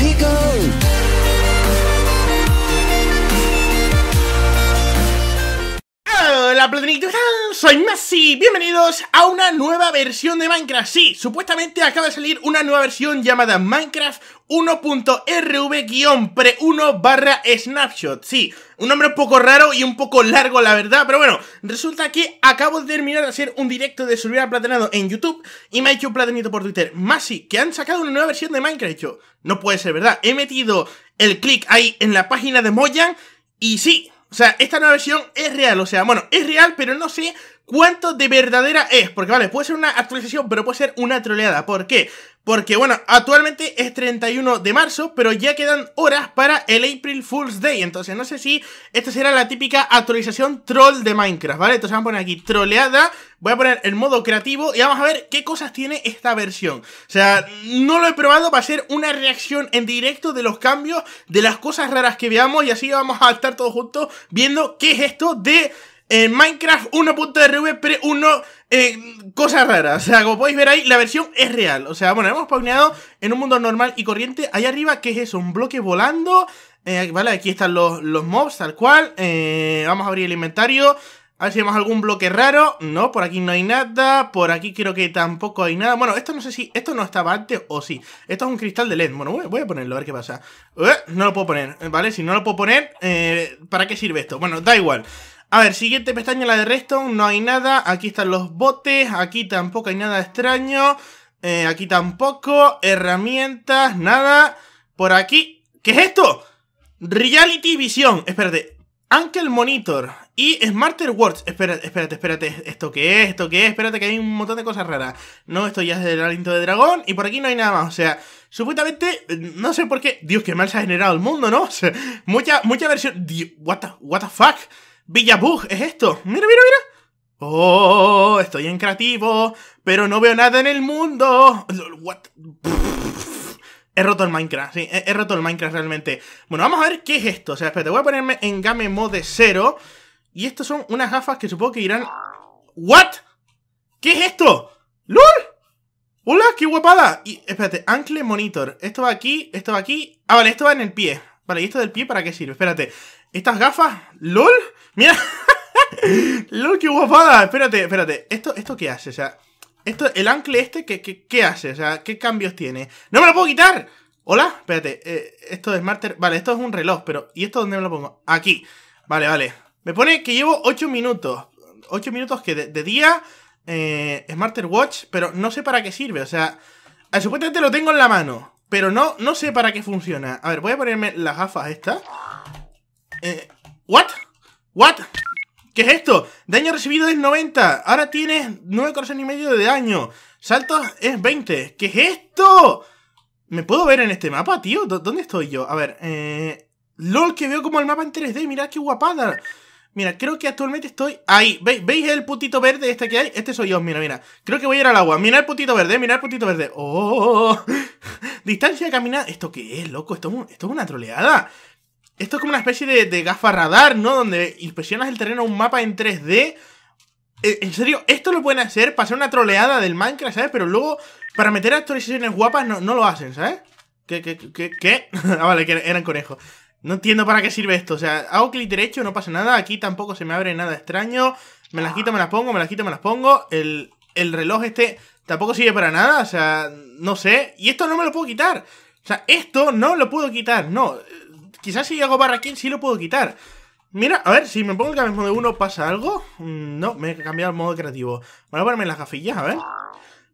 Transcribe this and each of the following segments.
let go. Hola soy Masi, bienvenidos a una nueva versión de Minecraft Sí, supuestamente acaba de salir una nueva versión llamada Minecraft 1.rv-pre1 barra snapshot Sí, un nombre un poco raro y un poco largo la verdad, pero bueno Resulta que acabo de terminar de hacer un directo de subir al Platinado en YouTube Y me ha hecho un platinito por Twitter Masi, que han sacado una nueva versión de Minecraft hecho, no puede ser verdad He metido el clic ahí en la página de Mojang y sí, o sea, esta nueva versión es real, o sea, bueno, es real, pero no sé cuánto de verdadera es. Porque, vale, puede ser una actualización, pero puede ser una troleada. ¿Por qué? Porque bueno, actualmente es 31 de marzo, pero ya quedan horas para el April Fool's Day. Entonces no sé si esta será la típica actualización troll de Minecraft, ¿vale? Entonces vamos a poner aquí troleada, voy a poner el modo creativo y vamos a ver qué cosas tiene esta versión. O sea, no lo he probado, va a ser una reacción en directo de los cambios, de las cosas raras que veamos y así vamos a estar todos juntos viendo qué es esto de en Minecraft 1.rv 1 eh, cosas raras. O sea, como podéis ver ahí, la versión es real. O sea, bueno, hemos pauneado en un mundo normal y corriente. ahí arriba, ¿qué es eso? Un bloque volando. Eh, vale, aquí están los, mobs, tal cual. Eh, vamos a abrir el inventario. A ver si vemos algún bloque raro. No, por aquí no hay nada. Por aquí creo que tampoco hay nada. Bueno, esto no sé si... Esto no estaba antes o sí. Esto es un cristal de LED. Bueno, voy a ponerlo, a ver qué pasa. Eh, no lo puedo poner, ¿vale? Si no lo puedo poner, ¿para qué sirve esto? Bueno, da igual. A ver, siguiente pestaña, la de Redstone, no hay nada. Aquí están los botes, aquí tampoco hay nada extraño. Eh, aquí tampoco, herramientas, nada. Por aquí, ¿qué es esto? Reality Vision, espérate. Uncle Monitor y Smarter Words. Espérate, espérate, espérate. ¿Esto qué es? ¿Esto qué es? Espérate que hay un montón de cosas raras. No, esto ya es el aliento de dragón y por aquí no hay nada más. O sea, supuestamente, no sé por qué. Dios, qué mal se ha generado el mundo, ¿no? O sea, mucha, mucha versión. What what the fuck? Villabug, es esto. Mira, mira, mira. Oh, estoy en creativo, pero no veo nada en el mundo. What? He roto el Minecraft, sí, he, roto el Minecraft realmente. Bueno, vamos a ver qué es esto. O sea, espérate, voy a ponerme en game mode 0. Y estos son unas gafas que supongo que irán... ¿What? ¿Qué es esto? ¡Lol! ¡Hola, qué guapada! Y, espérate, ankle monitor. Esto va aquí, esto va aquí... Ah, vale, esto va en el pie. Vale, ¿y esto del pie para qué sirve? Espérate. ¿Estas gafas? ¿LOL? ¡Mira! ¡LOL, qué guapada! Espérate, espérate. ¿Esto, esto qué hace? O sea, esto, el ancle este, ¿qué, hace? O sea, ¿qué cambios tiene? ¡No me lo puedo quitar! ¿Hola? Espérate. Eh, esto es Smarter. Vale, esto es un reloj, pero. ¿Y esto dónde me lo pongo? Aquí. Vale, vale. Me pone que llevo 8 minutos. 8 minutos que de, día. Eh, Smarter Watch, pero no sé para qué sirve. O sea, supuestamente lo tengo en la mano. Pero no, no sé para qué funciona. A ver, voy a ponerme las gafas estas. Eh, ¿What? ¿What? ¿Qué es esto? Daño recibido es 90. Ahora tienes 9 corazones y medio de daño. Saltos es 20. ¿Qué es esto? ¿Me puedo ver en este mapa, tío? ¿Dónde estoy yo? A ver, eh... LOL, que veo como el mapa en 3D. Mirad qué guapada. Mira, creo que actualmente estoy ahí. ¿Veis, el putito verde este que hay? Este soy yo, mira, mira. Creo que voy a ir al agua. Mira el putito verde, mira el putito verde. ¡Oh! Distancia de caminar. ¿Esto qué es, loco? Esto, esto es una troleada. Esto es como una especie de, gafa radar, ¿no? Donde inspeccionas el terreno un mapa en 3D. Eh, en serio, esto lo pueden hacer para hacer una troleada del Minecraft, ¿sabes? Pero luego, para meter actualizaciones guapas, no, lo hacen, ¿sabes? ¿Qué? ¿Qué? ¿Qué? ah, vale, que eran conejos. No entiendo para qué sirve esto. O sea, hago clic derecho, no pasa nada. Aquí tampoco se me abre nada extraño. Me las quito, me las pongo, me las quito, me las pongo. El, reloj este tampoco sirve para nada. O sea, no sé. Y esto no me lo puedo quitar. O sea, esto no lo puedo quitar. No. Quizás si hago barra sí lo puedo quitar. Mira, a ver, si me pongo el mismo de uno, ¿pasa algo? Mm, no, me he cambiado el modo creativo. Voy a ponerme las gafillas, a ver.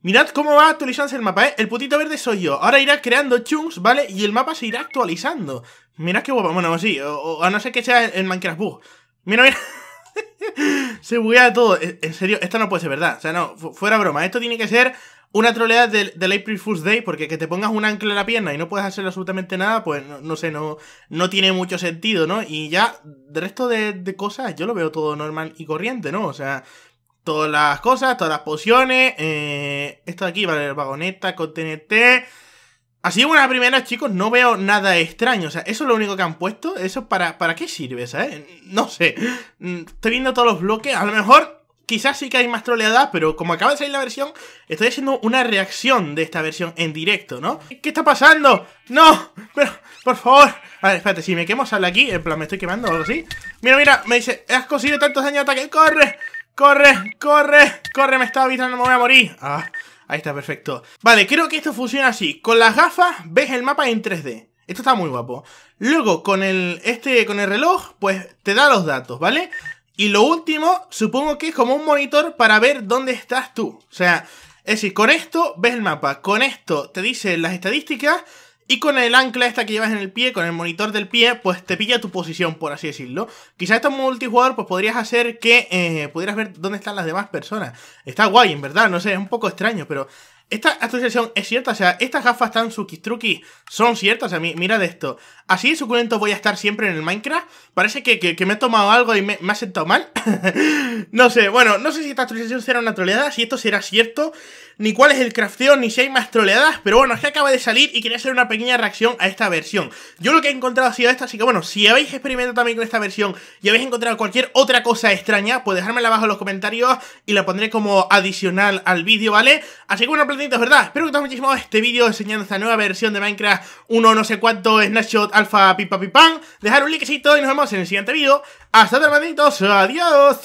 Mirad cómo va actualizándose el mapa, ¿eh? El putito verde soy yo. Ahora irá creando chunks, ¿vale? Y el mapa se irá actualizando. Mirad qué guapo. Bueno, sí, a no ser que sea el Minecraft bug. Mira, mira. se buguea todo. E, en serio, esto no puede ser verdad. O sea, no, fuera broma. Esto tiene que ser una troleada del, del April Fool's Day, porque que te pongas un ancla en la pierna y no puedes hacer absolutamente nada, pues no, sé, no, no tiene mucho sentido, ¿no? Y ya, de resto de, de cosas, yo lo veo todo normal y corriente, ¿no? O sea, todas las cosas, todas las pociones. Eh, esto de aquí, vale, vagoneta con TNT. Así una primeras, chicos, no veo nada extraño. O sea, eso es lo único que han puesto. Eso para, para qué sirve, ¿sabes? No sé. Mm, estoy viendo todos los bloques. A lo mejor, quizás sí que hay más troleadas, pero como acaba de salir la versión, estoy haciendo una reacción de esta versión en directo, ¿no? ¿Qué está pasando? ¡No! Pero, por favor. A ver, espérate, si me quemo sale aquí, en plan, me estoy quemando o algo así. Mira, mira, me dice, has conseguido tantos daños de ataque, corre. ¡Corre! ¡Corre! ¡Corre! Me está avisando, me voy a morir. Ah, ahí está, perfecto. Vale, creo que esto funciona así. Con las gafas ves el mapa en 3D. Esto está muy guapo. Luego, con el, este, con el reloj, pues te da los datos, ¿vale? Y lo último, supongo que es como un monitor para ver dónde estás tú. O sea, es decir, con esto ves el mapa, con esto te dice las estadísticas y con el ancla esta que llevas en el pie, con el monitor del pie, pues te pilla tu posición, por así decirlo. quizás esto multijugador, pues podrías hacer que eh, pudieras ver dónde están las demás personas. Está guay, en verdad, no sé, es un poco extraño, pero esta actualización es cierta, o sea, estas gafas tan sukistruki son ciertas, A mí, mira de esto. Así de suculento voy a estar siempre en el Minecraft. Parece que, me he tomado algo y me, ha sentado mal. no sé, bueno, no sé si esta actualización será una troleada, si esto será cierto, ni cuál es el crafteo, ni si hay más troleadas, pero bueno, es que acaba de salir y quería hacer una pequeña reacción a esta versión. Yo lo que he encontrado ha sido esta, así que bueno, si habéis experimentado también con esta versión y habéis encontrado cualquier otra cosa extraña, pues dejármela abajo en los comentarios y la pondré como adicional al vídeo, ¿vale? Así que bueno, ¿verdad? Espero que os haya muchísimo este vídeo enseñando esta nueva versión de Minecraft 1 no sé cuánto Snapshot Alpha Pipa pipam Dejar un likecito y nos vemos en el siguiente vídeo. Hasta otro malditos, Adiós.